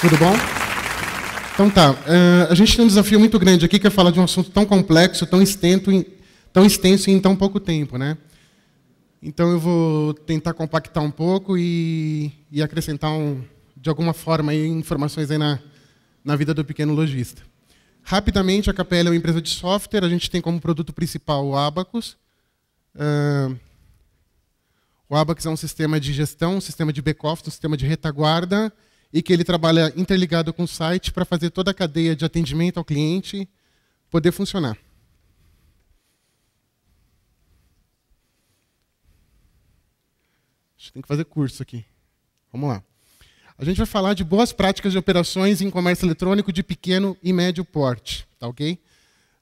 Tudo bom? Então tá, uh, a gente tem um desafio muito grande aqui, que é falar de um assunto tão complexo, tão, extento, em, tão extenso em tão pouco tempo, né? Então eu vou tentar compactar um pouco e, e acrescentar, um, de alguma forma, aí, informações aí na, na vida do pequeno lojista. Rapidamente, a Capella é uma empresa de software, a gente tem como produto principal o Abacus. Uh, o Abacus é um sistema de gestão, um sistema de back-office, um sistema de retaguarda, e que ele trabalha interligado com o site para fazer toda a cadeia de atendimento ao cliente poder funcionar. A gente tem que fazer curso aqui. Vamos lá. A gente vai falar de boas práticas de operações em comércio eletrônico de pequeno e médio porte, tá ok?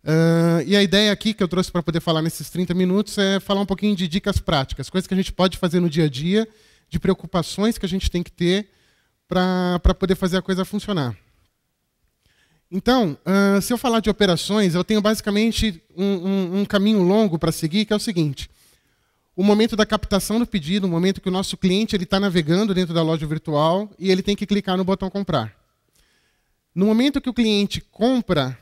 Uh, e a ideia aqui que eu trouxe para poder falar nesses 30 minutos é falar um pouquinho de dicas práticas, coisas que a gente pode fazer no dia a dia, de preocupações que a gente tem que ter para poder fazer a coisa funcionar. Então, uh, se eu falar de operações, eu tenho basicamente um, um, um caminho longo para seguir, que é o seguinte. O momento da captação do pedido, o momento que o nosso cliente está navegando dentro da loja virtual e ele tem que clicar no botão comprar. No momento que o cliente compra,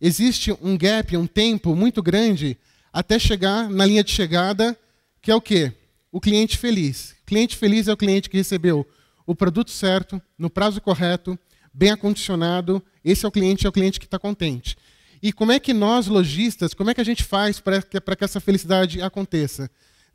existe um gap, um tempo muito grande até chegar na linha de chegada, que é o quê? O cliente feliz. Cliente feliz é o cliente que recebeu o produto certo, no prazo correto, bem acondicionado. Esse é o cliente, é o cliente que está contente. E como é que nós, lojistas, como é que a gente faz para que, que essa felicidade aconteça?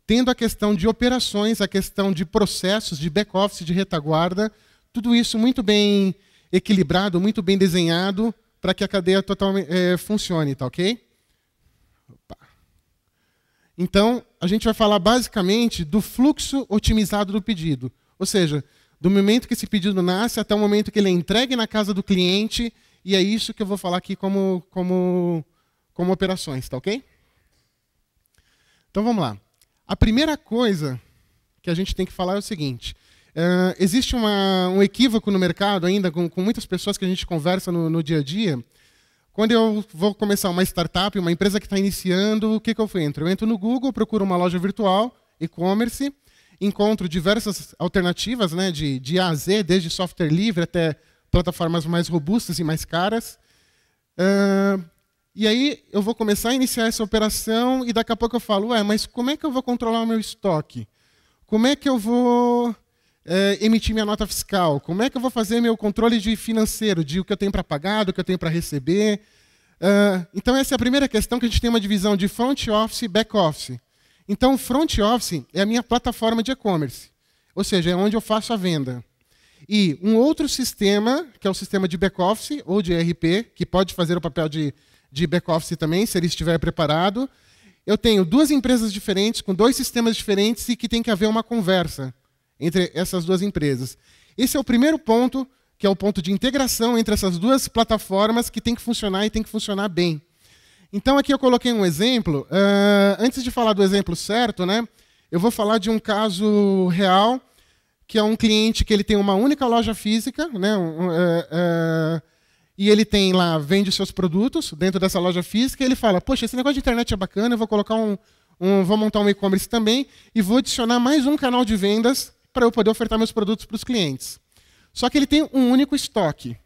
Tendo a questão de operações, a questão de processos, de back-office, de retaguarda, tudo isso muito bem equilibrado, muito bem desenhado, para que a cadeia total, é, eh, funcione, tá ok? Opa. Então, a gente vai falar basicamente do fluxo otimizado do pedido. Ou seja, do momento que esse pedido nasce até o momento que ele é entregue na casa do cliente, e é isso que eu vou falar aqui como, como, como operações, tá ok? Então vamos lá. A primeira coisa que a gente tem que falar é o seguinte: uh, existe uma, um equívoco no mercado ainda, com, com, muitas pessoas que a gente conversa no, no dia a dia. Quando eu vou começar uma startup, uma empresa que está iniciando, o que, que eu entro? Eu entro no Google, procuro uma loja virtual, e-commerce, encontro diversas alternativas, né, de, de A a Z, desde software livre até plataformas mais robustas e mais caras. Uh, e aí eu vou começar a iniciar essa operação e daqui a pouco eu falo, ué, mas como é que eu vou controlar o meu estoque? Como é que eu vou é, emitir minha nota fiscal? Como é que eu vou fazer meu controle de financeiro, de o que eu tenho para pagar, do que eu tenho para receber? Uh, então essa é a primeira questão que a gente tem uma divisão de front office e back office. Então, front office é a minha plataforma de e-commerce, ou seja, é onde eu faço a venda. E um outro sistema, que é o sistema de back office ou de ERP, que pode fazer o papel de, de back office também, se ele estiver preparado. Eu tenho duas empresas diferentes, com dois sistemas diferentes e que tem que haver uma conversa entre essas duas empresas. Esse é o primeiro ponto, que é o ponto de integração entre essas duas plataformas que tem que funcionar e tem que funcionar bem. Então aqui eu coloquei um exemplo. Uh, antes de falar do exemplo certo, né, eu vou falar de um caso real, que é um cliente que ele tem uma única loja física, né, uh, uh, e ele tem lá, vende seus produtos dentro dessa loja física, e ele fala, poxa, esse negócio de internet é bacana, eu vou colocar um, um vou montar um e-commerce também e vou adicionar mais um canal de vendas para eu poder ofertar meus produtos para os clientes. Só que ele tem um único estoque.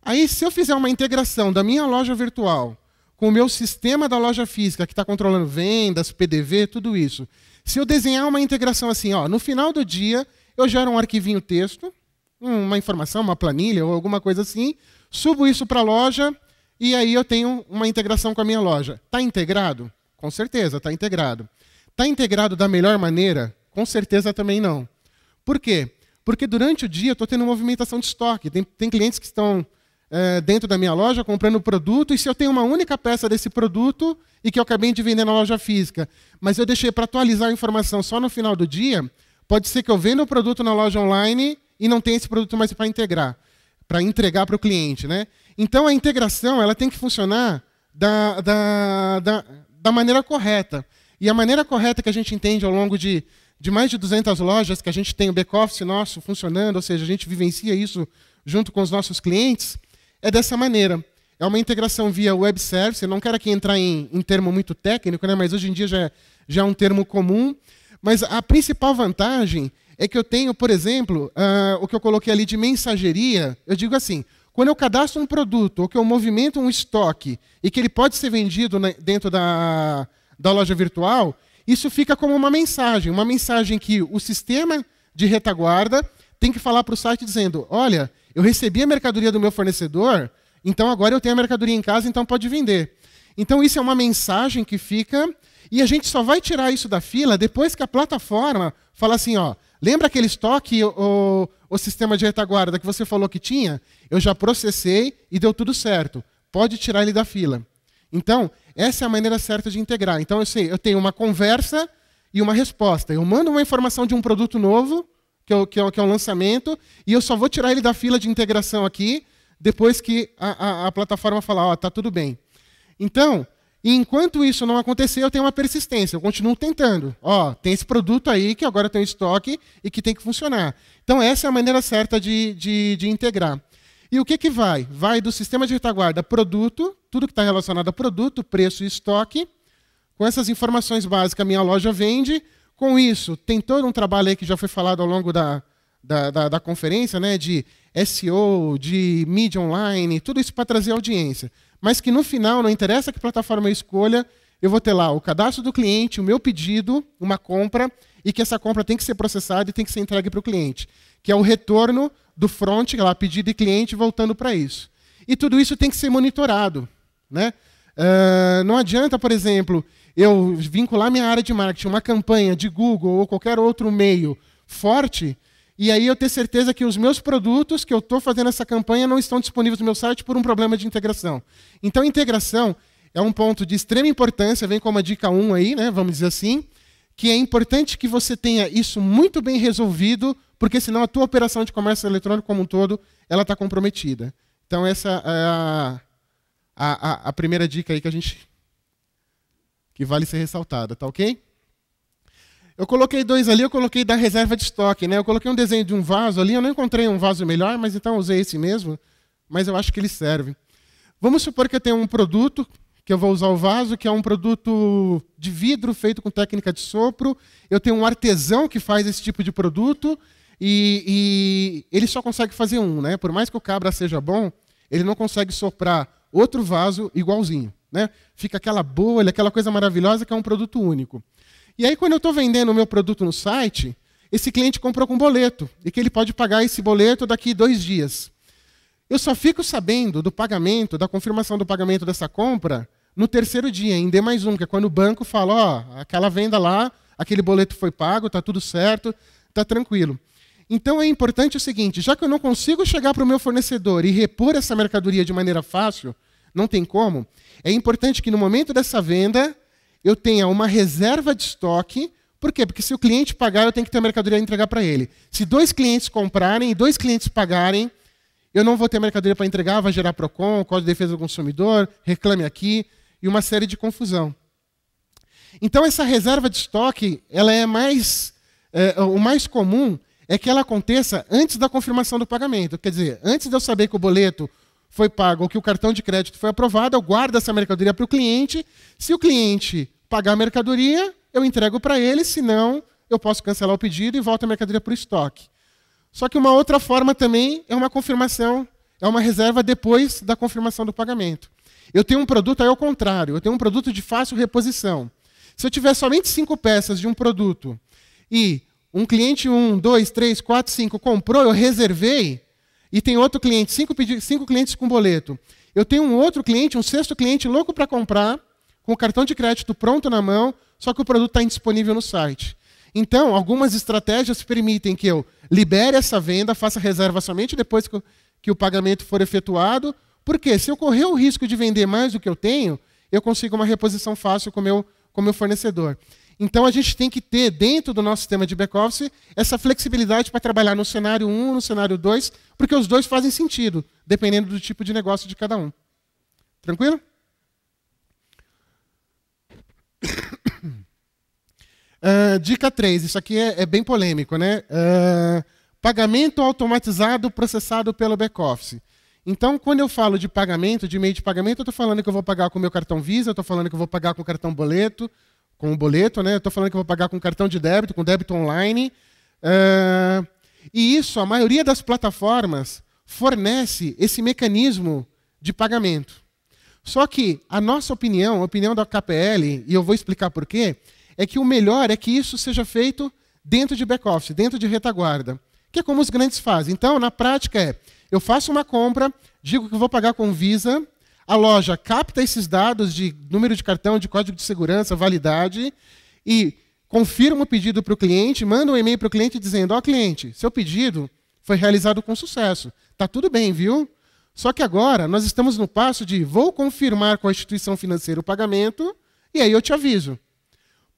Aí, se eu fizer uma integração da minha loja virtual com o meu sistema da loja física, que está controlando vendas, PDV, tudo isso. Se eu desenhar uma integração assim, ó, no final do dia, eu gero um arquivinho texto, uma informação, uma planilha ou alguma coisa assim, subo isso para a loja e aí eu tenho uma integração com a minha loja. Está integrado? Com certeza, está integrado. Está integrado da melhor maneira? Com certeza também não. Por quê? Porque durante o dia eu estou tendo movimentação de estoque. Tem, tem clientes que estão é, dentro da minha loja comprando produto, e se eu tenho uma única peça desse produto e que eu acabei de vender na loja física, mas eu deixei para atualizar a informação só no final do dia, pode ser que eu venda o produto na loja online e não tenha esse produto mais para integrar, para entregar para o cliente. Né? Então a integração ela tem que funcionar da, da, da, da maneira correta. E a maneira correta que a gente entende ao longo de, de mais de 200 lojas, que a gente tem o back-office nosso funcionando, ou seja, a gente vivencia isso junto com os nossos clientes, é dessa maneira. É uma integração via web service. Eu não quero aqui entrar em, em termo muito técnico, né? mas hoje em dia já, é, já é um termo comum. Mas a principal vantagem é que eu tenho, por exemplo, uh, o que eu coloquei ali de mensageria. Eu digo assim: quando eu cadastro um produto ou que eu movimento um estoque e que ele pode ser vendido na, dentro da, da loja virtual, isso fica como uma mensagem, uma mensagem que o sistema de retaguarda tem que falar para o site dizendo: olha, eu recebi a mercadoria do meu fornecedor, então agora eu tenho a mercadoria em casa, então pode vender. Então isso é uma mensagem que fica e a gente só vai tirar isso da fila depois que a plataforma fala assim, ó, lembra aquele estoque o, o sistema de retaguarda que você falou que tinha? Eu já processei e deu tudo certo. Pode tirar ele da fila. Então, essa é a maneira certa de integrar. Então eu sei, eu tenho uma conversa e uma resposta. Eu mando uma informação de um produto novo, que é, o, que, é que é lançamento, e eu só vou tirar ele da fila de integração aqui depois que a, a, a plataforma falar, ó, oh, tá tudo bem. Então, enquanto isso não acontecer, eu tenho uma persistência, eu continuo tentando. Ó, oh, tem esse produto aí que agora tem um estoque e que tem que funcionar. Então, essa é a maneira certa de, de, de integrar. E o que, que vai? Vai do sistema de retaguarda produto, tudo que está relacionado a produto, preço e estoque. Com essas informações básicas, minha loja vende, com isso, tem todo um trabalho aí que já foi falado ao longo da, da, da, da conferência, né, de SEO, de mídia online, tudo isso para trazer audiência. Mas que no final, não interessa que plataforma eu escolha, eu vou ter lá o cadastro do cliente, o meu pedido, uma compra, e que essa compra tem que ser processada e tem que ser entregue para o cliente. Que é o retorno do front, é lá, pedido e cliente, voltando para isso. E tudo isso tem que ser monitorado. Né? Uh, não adianta, por exemplo, eu vincular minha área de marketing, uma campanha de Google ou qualquer outro meio forte, e aí eu ter certeza que os meus produtos que eu estou fazendo essa campanha não estão disponíveis no meu site por um problema de integração. Então, integração é um ponto de extrema importância, vem como a dica 1 aí, né, vamos dizer assim, que é importante que você tenha isso muito bem resolvido, porque senão a tua operação de comércio eletrônico como um todo, ela está comprometida. Então, essa é a a, a, a primeira dica aí que a gente. que vale ser ressaltada, tá ok? Eu coloquei dois ali, eu coloquei da reserva de estoque, né? Eu coloquei um desenho de um vaso ali, eu não encontrei um vaso melhor, mas então usei esse mesmo, mas eu acho que ele serve. Vamos supor que eu tenho um produto, que eu vou usar o vaso, que é um produto de vidro feito com técnica de sopro. Eu tenho um artesão que faz esse tipo de produto e, e ele só consegue fazer um, né? Por mais que o cabra seja bom, ele não consegue soprar outro vaso igualzinho. Né? Fica aquela bolha, aquela coisa maravilhosa que é um produto único. E aí, quando eu estou vendendo o meu produto no site, esse cliente comprou com boleto e que ele pode pagar esse boleto daqui dois dias. Eu só fico sabendo do pagamento, da confirmação do pagamento dessa compra, no terceiro dia, em D mais um, que é quando o banco fala, ó, aquela venda lá, aquele boleto foi pago, está tudo certo, está tranquilo. Então é importante o seguinte: já que eu não consigo chegar para o meu fornecedor e repor essa mercadoria de maneira fácil, não tem como, é importante que no momento dessa venda eu tenha uma reserva de estoque. Por quê? Porque se o cliente pagar, eu tenho que ter a mercadoria para entregar para ele. Se dois clientes comprarem e dois clientes pagarem, eu não vou ter mercadoria para entregar, vai gerar PROCON, Código de Defesa do Consumidor, reclame aqui e uma série de confusão. Então essa reserva de estoque, ela é mais é, o mais comum é que ela aconteça antes da confirmação do pagamento. Quer dizer, antes de eu saber que o boleto foi pago ou que o cartão de crédito foi aprovado, eu guardo essa mercadoria para o cliente. Se o cliente pagar a mercadoria, eu entrego para ele, senão eu posso cancelar o pedido e volto a mercadoria para o estoque. Só que uma outra forma também é uma confirmação, é uma reserva depois da confirmação do pagamento. Eu tenho um produto aí ao é contrário, eu tenho um produto de fácil reposição. Se eu tiver somente cinco peças de um produto e um cliente, um, dois, três, quatro, cinco, comprou, eu reservei, e tem outro cliente, cinco, cinco clientes com boleto. Eu tenho um outro cliente, um sexto cliente louco para comprar, com o cartão de crédito pronto na mão, só que o produto está indisponível no site. Então, algumas estratégias permitem que eu libere essa venda, faça reserva somente depois que o, que o pagamento for efetuado, porque se eu correr o risco de vender mais do que eu tenho, eu consigo uma reposição fácil com o meu, com o meu fornecedor. Então a gente tem que ter, dentro do nosso sistema de back-office, essa flexibilidade para trabalhar no cenário 1, no cenário 2, porque os dois fazem sentido, dependendo do tipo de negócio de cada um. Tranquilo? Uh, dica 3, isso aqui é, é bem polêmico, né? Uh, pagamento automatizado processado pelo back-office. Então, quando eu falo de pagamento, de meio de pagamento, eu estou falando que eu vou pagar com o meu cartão Visa, eu estou falando que eu vou pagar com o cartão boleto, com o boleto, né? Eu estou falando que vou pagar com cartão de débito, com débito online. Uh, e isso, a maioria das plataformas fornece esse mecanismo de pagamento. Só que a nossa opinião, a opinião da KPL, e eu vou explicar por quê, é que o melhor é que isso seja feito dentro de back-office, dentro de retaguarda, que é como os grandes fazem. Então, na prática, é: eu faço uma compra, digo que vou pagar com Visa, a loja capta esses dados de número de cartão, de código de segurança, validade e confirma o pedido para o cliente, manda um e-mail para o cliente dizendo: Ó, oh, cliente, seu pedido foi realizado com sucesso. Tá tudo bem, viu? Só que agora nós estamos no passo de vou confirmar com a instituição financeira o pagamento e aí eu te aviso.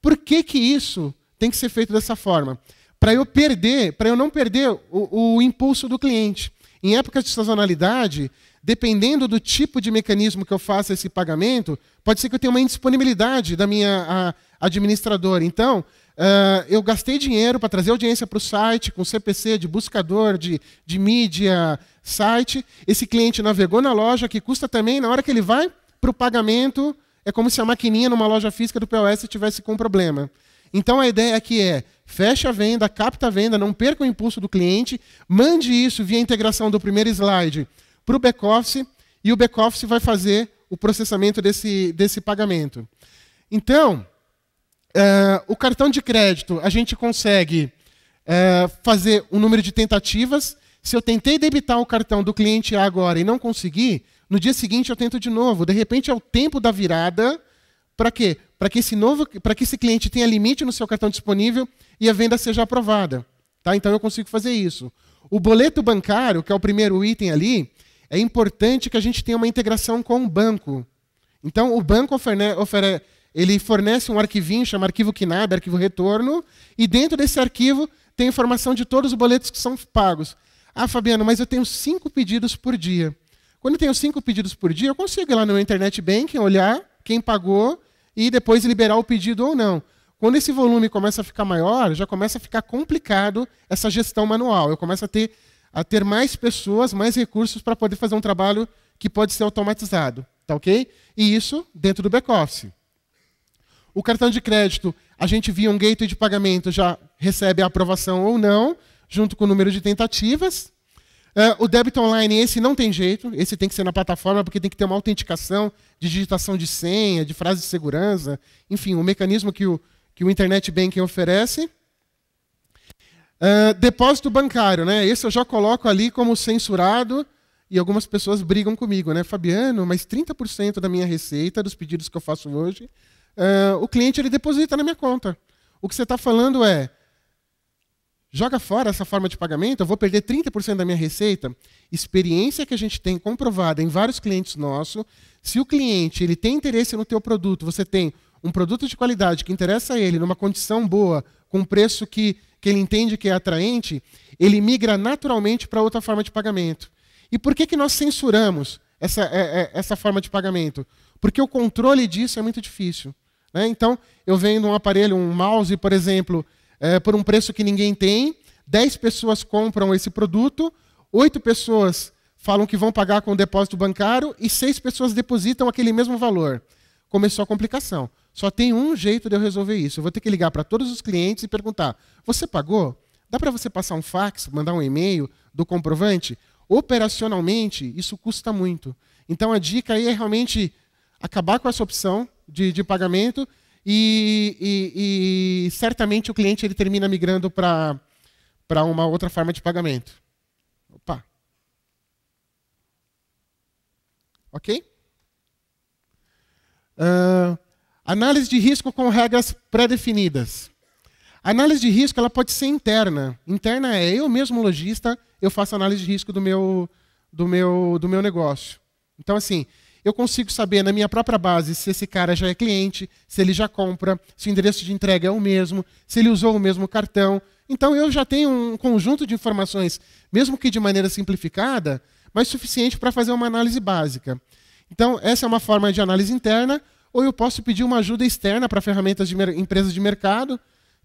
Por que, que isso tem que ser feito dessa forma? Para eu perder, para eu não perder o, o impulso do cliente. Em épocas de sazonalidade, dependendo do tipo de mecanismo que eu faça esse pagamento, pode ser que eu tenha uma indisponibilidade da minha administradora. Então, uh, eu gastei dinheiro para trazer audiência para o site, com CPC, de buscador, de, de mídia, site. Esse cliente navegou na loja, que custa também, na hora que ele vai para o pagamento, é como se a maquininha numa loja física do POS tivesse com um problema. Então a ideia aqui é fecha a venda, capta a venda, não perca o impulso do cliente, mande isso via integração do primeiro slide para o back-office e o back-office vai fazer o processamento desse, desse pagamento. Então, uh, o cartão de crédito, a gente consegue uh, fazer um número de tentativas. Se eu tentei debitar o cartão do cliente agora e não consegui, no dia seguinte eu tento de novo. De repente é o tempo da virada. Para quê? Para que esse novo, para que esse cliente tenha limite no seu cartão disponível e a venda seja aprovada. Tá? Então eu consigo fazer isso. O boleto bancário, que é o primeiro item ali, é importante que a gente tenha uma integração com o banco. Então, o banco oferece, ele fornece um arquivinho, chama arquivo KNAB, arquivo retorno, e dentro desse arquivo tem informação de todos os boletos que são pagos. Ah, Fabiano, mas eu tenho cinco pedidos por dia. Quando eu tenho cinco pedidos por dia, eu consigo ir lá no meu internet banking, olhar quem pagou e depois liberar o pedido ou não. Quando esse volume começa a ficar maior, já começa a ficar complicado essa gestão manual. Eu começo a ter a ter mais pessoas, mais recursos para poder fazer um trabalho que pode ser automatizado. Tá ok? E isso dentro do back-office. O cartão de crédito, a gente via um gateway de pagamento, já recebe a aprovação ou não, junto com o número de tentativas. Uh, o débito online, esse não tem jeito, esse tem que ser na plataforma, porque tem que ter uma autenticação de digitação de senha, de frase de segurança, enfim, o mecanismo que o, que o Internet Banking oferece. Uh, depósito bancário, né? Esse eu já coloco ali como censurado e algumas pessoas brigam comigo, né? Fabiano, mas 30% da minha receita, dos pedidos que eu faço hoje, uh, o cliente ele deposita na minha conta. O que você está falando é, joga fora essa forma de pagamento, eu vou perder 30% da minha receita. Experiência que a gente tem comprovada em vários clientes nossos, se o cliente ele tem interesse no teu produto, você tem um produto de qualidade que interessa a ele, numa condição boa, com um preço que, que ele entende que é atraente, ele migra naturalmente para outra forma de pagamento. E por que, que nós censuramos essa, é, é, essa forma de pagamento? Porque o controle disso é muito difícil. Né? Então, eu vendo um aparelho, um mouse, por exemplo, é, por um preço que ninguém tem, 10 pessoas compram esse produto, 8 pessoas falam que vão pagar com depósito bancário e 6 pessoas depositam aquele mesmo valor. Começou a complicação. Só tem um jeito de eu resolver isso. Eu vou ter que ligar para todos os clientes e perguntar: você pagou? Dá para você passar um fax, mandar um e-mail do comprovante? Operacionalmente, isso custa muito. Então a dica aí é realmente acabar com essa opção de, de pagamento e, e, e, certamente o cliente ele termina migrando para uma outra forma de pagamento. Opa. Ok? Uh, Análise de risco com regras pré-definidas. Análise de risco ela pode ser interna. Interna é eu mesmo lojista, eu faço análise de risco do meu do meu do meu negócio. Então assim, eu consigo saber na minha própria base se esse cara já é cliente, se ele já compra, se o endereço de entrega é o mesmo, se ele usou o mesmo cartão. Então eu já tenho um conjunto de informações, mesmo que de maneira simplificada, mas suficiente para fazer uma análise básica. Então essa é uma forma de análise interna ou eu posso pedir uma ajuda externa para ferramentas de empresas de mercado,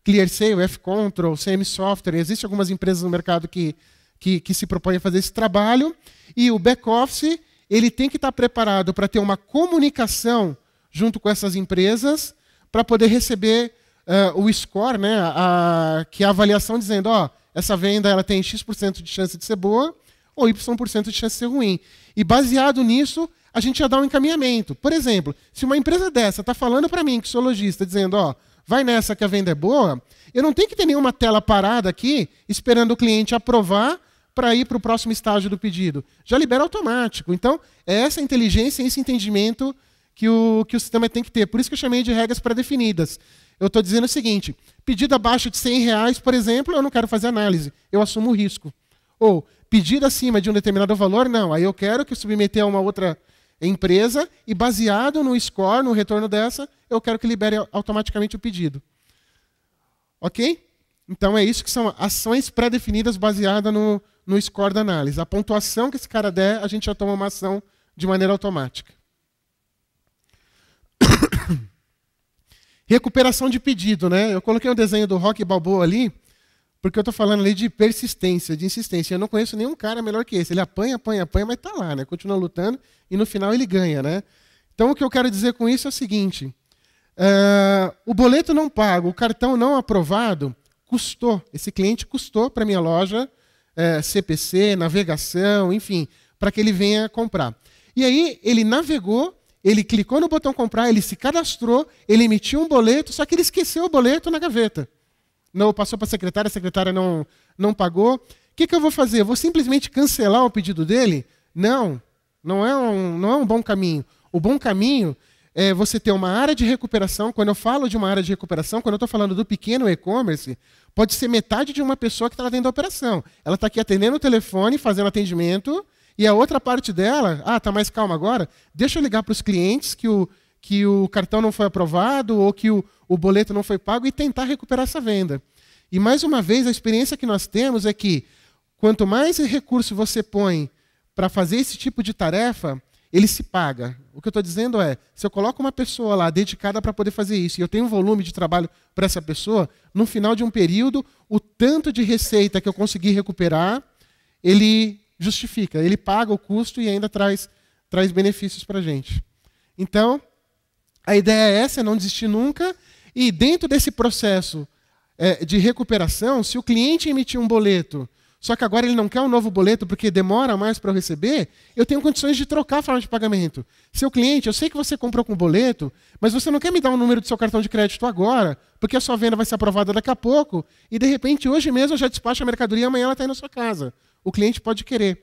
ClearSale, F-Control, CM Software. Existem algumas empresas no mercado que, que, que se propõem a fazer esse trabalho. E o back-office ele tem que estar tá preparado para ter uma comunicação junto com essas empresas para poder receber uh, o score, né, a, que é a avaliação dizendo, ó, essa venda ela tem X% de chance de ser boa ou Y% de chance de ser ruim. E baseado nisso, a gente já dá um encaminhamento. Por exemplo, se uma empresa dessa está falando para mim, que sou lojista, dizendo, ó, vai nessa que a venda é boa, eu não tenho que ter nenhuma tela parada aqui esperando o cliente aprovar para ir para o próximo estágio do pedido. Já libera automático. Então, é essa inteligência, esse entendimento que o, que o sistema tem que ter. Por isso que eu chamei de regras pré-definidas. Eu estou dizendo o seguinte: pedido abaixo de 100 reais, por exemplo, eu não quero fazer análise, eu assumo o risco. Ou pedido acima de um determinado valor, não, aí eu quero que submeter a uma outra empresa e baseado no score, no retorno dessa, eu quero que libere automaticamente o pedido. Ok? Então é isso que são ações pré-definidas baseadas no, no score da análise. A pontuação que esse cara der, a gente já toma uma ação de maneira automática. Recuperação de pedido, né? Eu coloquei um desenho do Rock Balboa ali. Porque eu estou falando ali de persistência, de insistência. Eu não conheço nenhum cara melhor que esse. Ele apanha, apanha, apanha, mas está lá, né? Continua lutando e no final ele ganha, né? Então o que eu quero dizer com isso é o seguinte: uh, o boleto não pago, o cartão não aprovado custou. Esse cliente custou para minha loja uh, é, CPC, navegação, enfim, para que ele venha comprar. E aí ele navegou, ele clicou no botão comprar, ele se cadastrou, ele emitiu um boleto, só que ele esqueceu o boleto na gaveta não passou para a secretária, a secretária não, não pagou. O que, que eu vou fazer? Eu vou simplesmente cancelar o pedido dele? Não, não é um, não é um bom caminho. O bom caminho é você ter uma área de recuperação. Quando eu falo de uma área de recuperação, quando eu estou falando do pequeno e-commerce, pode ser metade de uma pessoa que está lá dentro da operação. Ela está aqui atendendo o telefone, fazendo atendimento, e a outra parte dela, ah, está mais calma agora, deixa eu ligar para os clientes que o, que o cartão não foi aprovado ou que o, o boleto não foi pago e tentar recuperar essa venda. E mais uma vez, a experiência que nós temos é que quanto mais recurso você põe para fazer esse tipo de tarefa, ele se paga. O que eu estou dizendo é, se eu coloco uma pessoa lá dedicada para poder fazer isso, e eu tenho um volume de trabalho para essa pessoa, no final de um período, o tanto de receita que eu consegui recuperar, ele justifica, ele paga o custo e ainda traz, traz benefícios para a gente. Então, a ideia é essa, é não desistir nunca, e dentro desse processo é, de recuperação, se o cliente emitir um boleto, só que agora ele não quer um novo boleto porque demora mais para eu receber, eu tenho condições de trocar a forma de pagamento. Seu cliente, eu sei que você comprou com boleto, mas você não quer me dar o um número do seu cartão de crédito agora, porque a sua venda vai ser aprovada daqui a pouco, e de repente hoje mesmo eu já despacho a mercadoria e amanhã ela está aí na sua casa. O cliente pode querer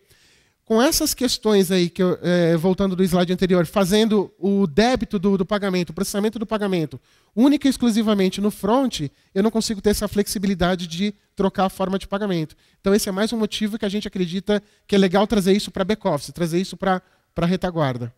com essas questões aí, que eu, é, voltando do slide anterior, fazendo o débito do, do pagamento, o processamento do pagamento, única e exclusivamente no front, eu não consigo ter essa flexibilidade de trocar a forma de pagamento. Então, esse é mais um motivo que a gente acredita que é legal trazer isso para back-office, trazer isso para a retaguarda.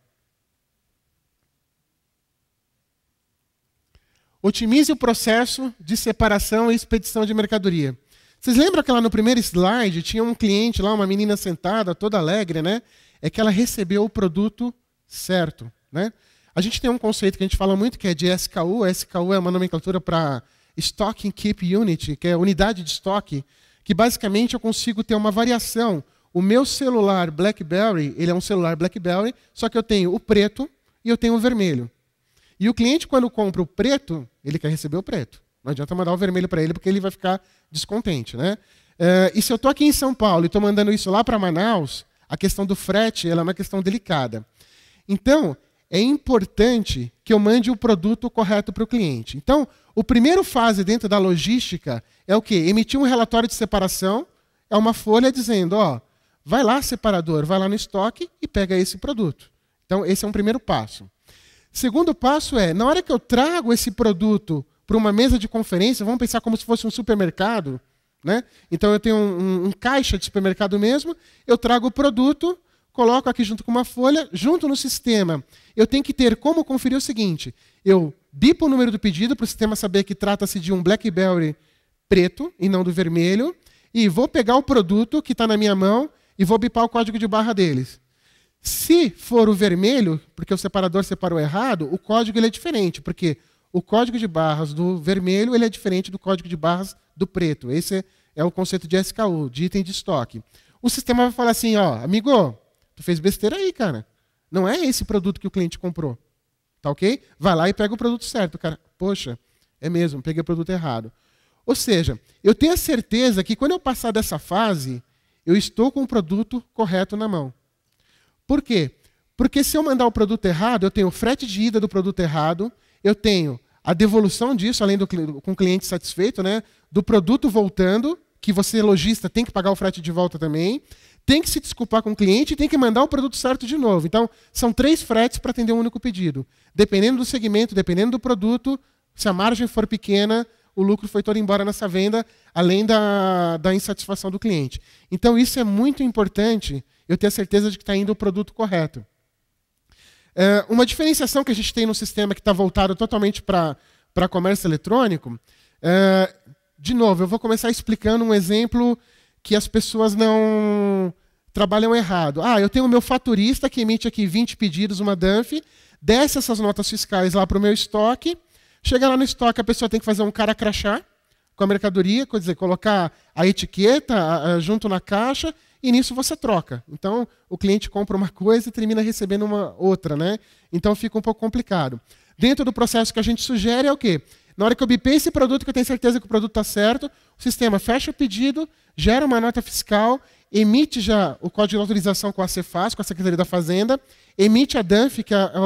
Otimize o processo de separação e expedição de mercadoria. Vocês lembram que lá no primeiro slide tinha um cliente lá, uma menina sentada, toda alegre, né? É que ela recebeu o produto certo, né? A gente tem um conceito que a gente fala muito que é de SKU. SKU é uma nomenclatura para Stock and Keep Unit, que é unidade de estoque, que basicamente eu consigo ter uma variação. O meu celular BlackBerry, ele é um celular BlackBerry, só que eu tenho o preto e eu tenho o vermelho. E o cliente, quando compra o preto, ele quer receber o preto. Não adianta mandar o vermelho para ele porque ele vai ficar descontente, né? Uh, e se eu estou aqui em São Paulo e estou mandando isso lá para Manaus, a questão do frete é uma questão delicada. Então, é importante que eu mande o produto correto para o cliente. Então, o primeiro fase dentro da logística é o quê? Emitir um relatório de separação, é uma folha dizendo, ó, vai lá separador, vai lá no estoque e pega esse produto. Então, esse é um primeiro passo. Segundo passo é, na hora que eu trago esse produto para uma mesa de conferência, vamos pensar como se fosse um supermercado. Né? Então eu tenho um, um, um caixa de supermercado mesmo, eu trago o produto, coloco aqui junto com uma folha, junto no sistema. Eu tenho que ter como conferir o seguinte: eu bipo o número do pedido para o sistema saber que trata-se de um Blackberry preto e não do vermelho, e vou pegar o produto que está na minha mão e vou bipar o código de barra deles. Se for o vermelho, porque o separador separou errado, o código ele é diferente, porque o código de barras do vermelho ele é diferente do código de barras do preto. Esse é o conceito de SKU, de item de estoque. O sistema vai falar assim, ó, amigo, tu fez besteira aí, cara. Não é esse produto que o cliente comprou. Tá ok? Vai lá e pega o produto certo, cara. Poxa, é mesmo, peguei o produto errado. Ou seja, eu tenho a certeza que quando eu passar dessa fase, eu estou com o produto correto na mão. Por quê? Porque se eu mandar o produto errado, eu tenho frete de ida do produto errado, eu tenho a devolução disso, além do com o cliente satisfeito, né? Do produto voltando, que você, lojista, tem que pagar o frete de volta também, tem que se desculpar com o cliente e tem que mandar o produto certo de novo. Então, são três fretes para atender um único pedido. Dependendo do segmento, dependendo do produto, se a margem for pequena, o lucro foi todo embora nessa venda, além da, da insatisfação do cliente. Então, isso é muito importante, eu ter a certeza de que está indo o produto correto. É, uma diferenciação que a gente tem no sistema que está voltado totalmente para comércio eletrônico, é, de novo, eu vou começar explicando um exemplo que as pessoas não trabalham errado. Ah, eu tenho o meu faturista que emite aqui 20 pedidos, uma DANF, desce essas notas fiscais lá para o meu estoque, chega lá no estoque, a pessoa tem que fazer um cara crachá com a mercadoria, quer dizer, colocar a etiqueta a, a, junto na caixa, e nisso você troca. Então, o cliente compra uma coisa e termina recebendo uma outra, né? Então fica um pouco complicado. Dentro do processo que a gente sugere é o quê? Na hora que eu bipei esse produto, que eu tenho certeza que o produto está certo, o sistema fecha o pedido, gera uma nota fiscal, emite já o código de autorização com a Cefaz, com a Secretaria da Fazenda, emite a DANF, que é a, a,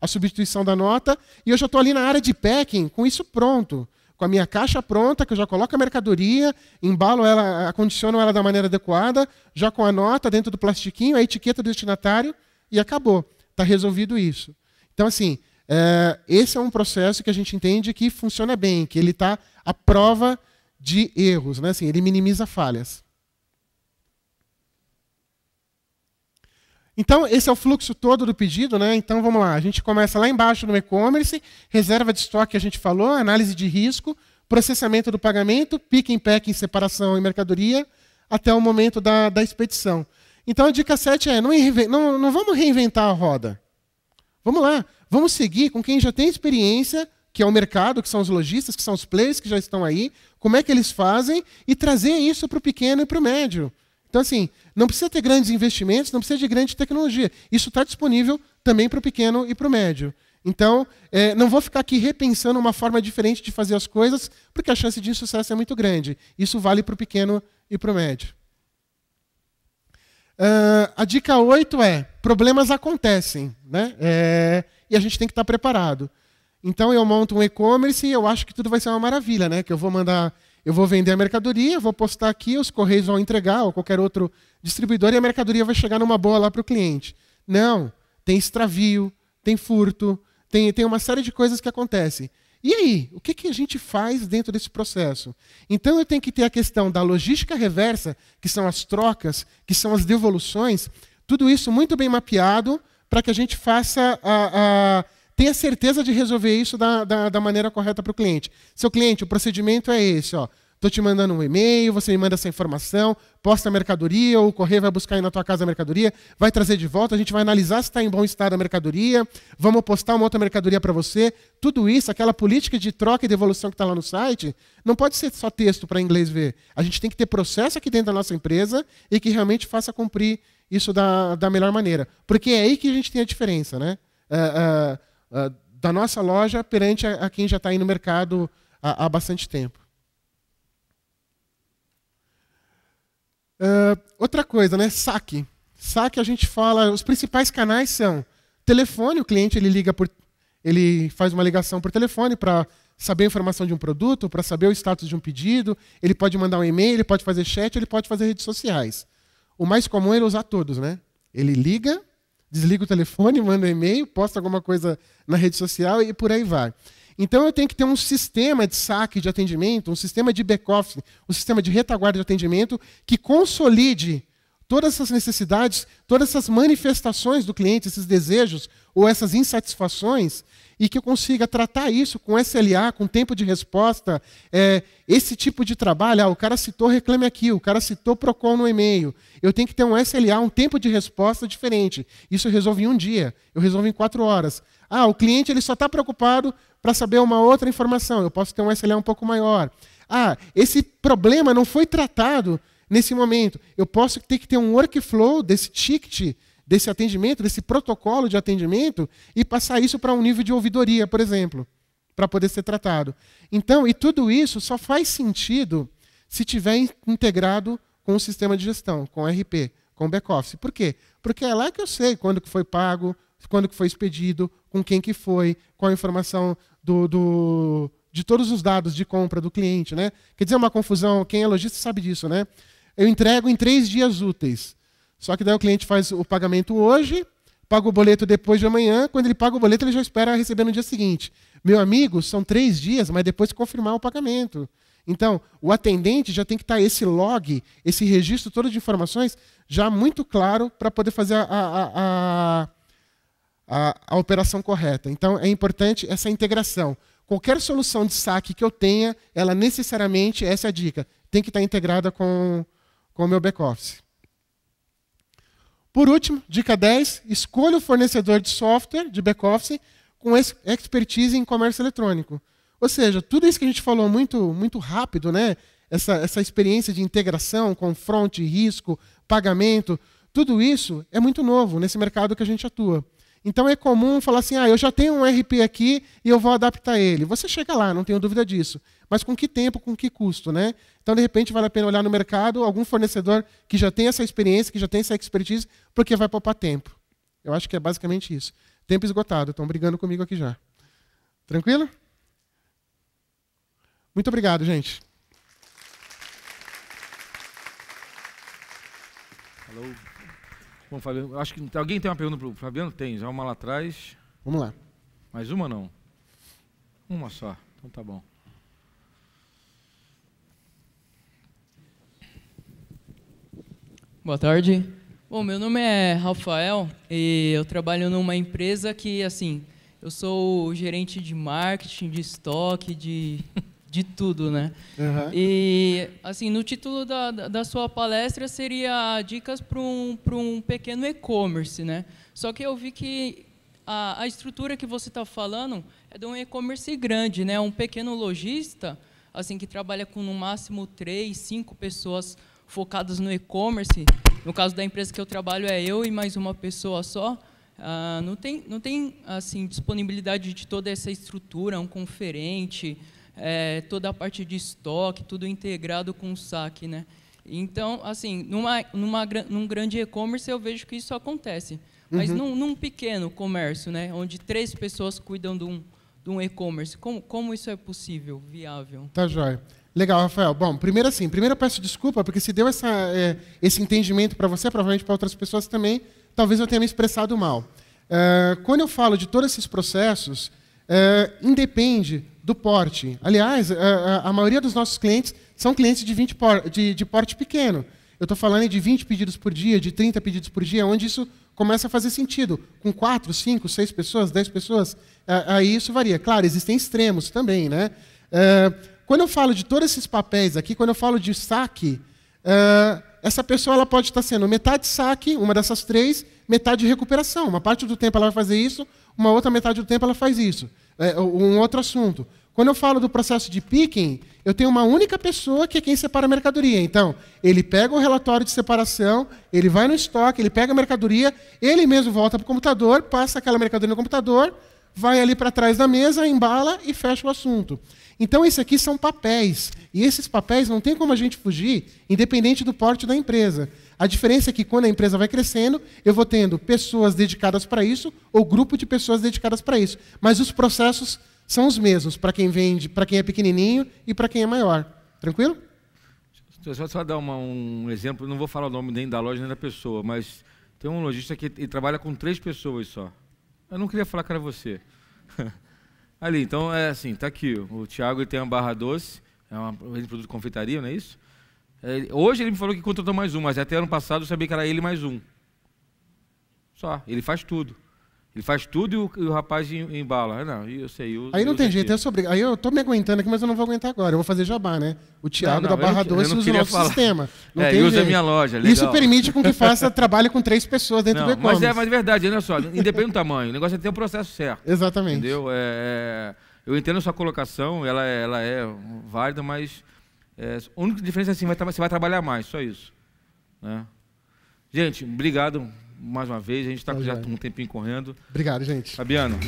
a substituição da nota, e eu já estou ali na área de packing com isso pronto com a minha caixa pronta, que eu já coloco a mercadoria, embalo ela, acondiciono ela da maneira adequada, já com a nota dentro do plastiquinho, a etiqueta do destinatário e acabou. Está resolvido isso. Então, assim, é, esse é um processo que a gente entende que funciona bem, que ele está à prova de erros, né? assim, ele minimiza falhas. Então, esse é o fluxo todo do pedido, né? Então, vamos lá. A gente começa lá embaixo no e-commerce, reserva de estoque que a gente falou, análise de risco, processamento do pagamento, pick and pack em separação e mercadoria, até o momento da, da expedição. Então, a dica 7 é, não, não, não vamos reinventar a roda. Vamos lá. Vamos seguir com quem já tem experiência, que é o mercado, que são os lojistas, que são os players que já estão aí, como é que eles fazem e trazer isso para o pequeno e para o médio. Então, assim, não precisa ter grandes investimentos, não precisa de grande tecnologia. Isso está disponível também para o pequeno e para o médio. Então, é, não vou ficar aqui repensando uma forma diferente de fazer as coisas, porque a chance de sucesso é muito grande. Isso vale para o pequeno e para o médio. Uh, a dica 8 é: problemas acontecem, né? É, e a gente tem que estar tá preparado. Então eu monto um e-commerce e eu acho que tudo vai ser uma maravilha, né? Que eu vou mandar eu vou vender a mercadoria, vou postar aqui, os correios vão entregar, ou qualquer outro distribuidor, e a mercadoria vai chegar numa boa lá para o cliente. Não, tem extravio, tem furto, tem, tem uma série de coisas que acontecem. E aí, o que, que a gente faz dentro desse processo? Então eu tenho que ter a questão da logística reversa, que são as trocas, que são as devoluções, tudo isso muito bem mapeado para que a gente faça a, a Tenha certeza de resolver isso da, da, da maneira correta para o cliente. Seu cliente, o procedimento é esse, ó. Estou te mandando um e-mail, você me manda essa informação, posta a mercadoria, ou o correio vai buscar aí na tua casa a mercadoria, vai trazer de volta, a gente vai analisar se está em bom estado a mercadoria, vamos postar uma outra mercadoria para você. Tudo isso, aquela política de troca e devolução que está lá no site, não pode ser só texto para inglês ver. A gente tem que ter processo aqui dentro da nossa empresa e que realmente faça cumprir isso da, da melhor maneira. Porque é aí que a gente tem a diferença, né? Uh, uh, ah, da nossa loja perante a, a quem já está aí no mercado há, há bastante tempo. Uh, outra coisa, né? Saque. Saque a gente fala, os principais canais são telefone, o cliente ele liga por, ele faz uma ligação por telefone para saber a informação de um produto, para saber o status de um pedido, ele pode mandar um e-mail, ele pode fazer chat, ele pode fazer redes sociais. O mais comum é ele usar todos, né? Ele liga, desliga o telefone, manda um e-mail, posta alguma coisa na rede social e por aí vai. Então eu tenho que ter um sistema de saque de atendimento, um sistema de back-office, um sistema de retaguarda de atendimento que consolide todas essas necessidades, todas essas manifestações do cliente, esses desejos ou essas insatisfações, e que eu consiga tratar isso com SLA, com tempo de resposta, é, esse tipo de trabalho. Ah, o cara citou Reclame Aqui, o cara citou PROCON no e-mail. Eu tenho que ter um SLA, um tempo de resposta diferente. Isso eu resolvo em um dia, eu resolvo em quatro horas. Ah, o cliente ele só está preocupado para saber uma outra informação, eu posso ter um SLA um pouco maior. Ah, esse problema não foi tratado nesse momento. Eu posso ter que ter um workflow desse ticket desse atendimento, desse protocolo de atendimento e passar isso para um nível de ouvidoria, por exemplo, para poder ser tratado. Então, e tudo isso só faz sentido se tiver integrado com o sistema de gestão, com o RP, com o back-office. Por quê? Porque é lá que eu sei quando que foi pago, quando que foi expedido, com quem que foi, qual a informação do, do de todos os dados de compra do cliente, né? Quer dizer, é uma confusão, quem é lojista sabe disso, né? Eu entrego em três dias úteis. Só que daí o cliente faz o pagamento hoje, paga o boleto depois de amanhã, quando ele paga o boleto, ele já espera receber no dia seguinte. Meu amigo, são três dias, mas depois confirmar o pagamento. Então, o atendente já tem que estar esse log, esse registro todo de informações, já muito claro para poder fazer a, a, a, a, operação correta. Então, é importante essa integração. Qualquer solução de saque que eu tenha, ela necessariamente, essa é a dica, tem que estar integrada com, com o meu back-office. Por último, dica 10, escolha o fornecedor de software, de back-office, com expertise em comércio eletrônico. Ou seja, tudo isso que a gente falou muito, muito rápido, né? Essa, essa experiência de integração, confronte, risco, pagamento, tudo isso é muito novo nesse mercado que a gente atua. Então é comum falar assim: ah, eu já tenho um RP aqui e eu vou adaptar ele. Você chega lá, não tenho dúvida disso. Mas com que tempo, com que custo, né? Então, de repente, vale a pena olhar no mercado algum fornecedor que já tem essa experiência, que já tem essa expertise, porque vai poupar tempo. Eu acho que é basicamente isso. Tempo esgotado, estão brigando comigo aqui já. Tranquilo? Muito obrigado, gente. Hello. Bom, Fabiano, acho que alguém tem uma pergunta para o Fabiano? Tem, já uma lá atrás. Vamos lá. Mais uma não? Uma só, então tá bom. Boa tarde. Bom, meu nome é Rafael e eu trabalho numa empresa que, assim, eu sou gerente de marketing, de estoque, de de tudo, né? Uhum. E, assim, no título da, da sua palestra seria dicas para um, um pequeno e-commerce, né? Só que eu vi que a, a estrutura que você está falando é de um e-commerce grande, né? Um pequeno lojista, assim, que trabalha com, no máximo, três, cinco pessoas focadas no e-commerce. No caso da empresa que eu trabalho, é eu e mais uma pessoa só. Ah, não tem, não tem assim, disponibilidade de toda essa estrutura, um conferente, é, toda a parte de estoque, tudo integrado com o saque, né? Então, assim, numa, numa, num grande e-commerce eu vejo que isso acontece. Mas uhum. num, num, pequeno comércio, né, onde três pessoas cuidam de um, um e-commerce, como, como isso é possível, viável? Tá joia. Legal, Rafael. Bom, primeiro assim, primeiro eu peço desculpa, porque se deu essa, é, esse entendimento para você, provavelmente para outras pessoas também, talvez eu tenha me expressado mal. É, quando eu falo de todos esses processos, é, independe do porte. Aliás, a, é, é, a, maioria dos nossos clientes são clientes de, 20 por, de, de porte pequeno. Eu estou falando de 20 pedidos por dia, de 30 pedidos por dia, onde isso começa a fazer sentido. Com 4, 5, 6 pessoas, 10 pessoas, é, aí isso varia. Claro, existem extremos também. Né? Quando eu falo de todos esses papéis aqui, quando eu falo de saque, essa pessoa ela pode estar sendo metade saque, uma dessas três, metade recuperação. Uma parte do tempo ela vai fazer isso, uma outra metade do tempo ela faz isso. É, um outro assunto. Quando eu falo do processo de picking, eu tenho uma única pessoa que é quem separa a mercadoria. Então, ele pega o relatório de separação, ele vai no estoque, ele pega a mercadoria, ele mesmo volta para o computador, passa aquela mercadoria no computador, vai ali para trás da mesa, embala e fecha o assunto. Então, esses aqui são papéis. E esses papéis não tem como a gente fugir, independente do porte da empresa. A diferença é que quando a empresa vai crescendo, eu vou tendo pessoas dedicadas para isso ou grupo de pessoas dedicadas para isso. Mas os processos são os mesmos para quem vende, para quem é pequenininho e para quem é maior. Tranquilo? Só, só dar uma, um exemplo, não vou falar o nome nem da loja nem da pessoa, mas tem um lojista que trabalha com três pessoas só. Eu não queria falar que era você. Ali, então é assim, tá aqui. O Thiago ele tem uma barra doce, é uma, produto de confeitaria, não é isso? É, hoje ele me falou que contratou mais um, mas até ano passado eu sabia que era ele mais um. Só, ele faz tudo. Ele faz tudo e o, o rapaz embala. Ah, não, eu sei. Eu, aí não eu tem jeito, eu sou Aí eu tô me aguentando aqui, mas eu não vou aguentar agora. Eu vou fazer jabá, né? O Thiago não, não, da Barra não, 12 usa o nosso falar. sistema. Não é, tem usa jeito. minha loja. Legal. Isso permite com que faça trabalho com três pessoas dentro do e-commerce. Mas é, mas é verdade, olha só. Independente do tamanho, o negócio é ter o um processo certo. Exatamente. Entendeu? É, é, eu entendo a sua colocação, ela, é, ela é válida, mas é, a única diferença é assim, vai, você vai trabalhar mais, só isso. Né? Gente, obrigado mais uma vez. A gente está tá já com um tempinho correndo. Obrigado, gente. Fabiano.